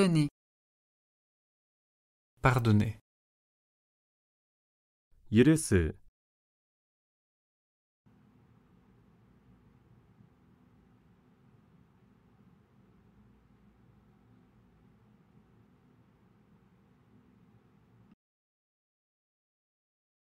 Pardonnez Pardonner. 許す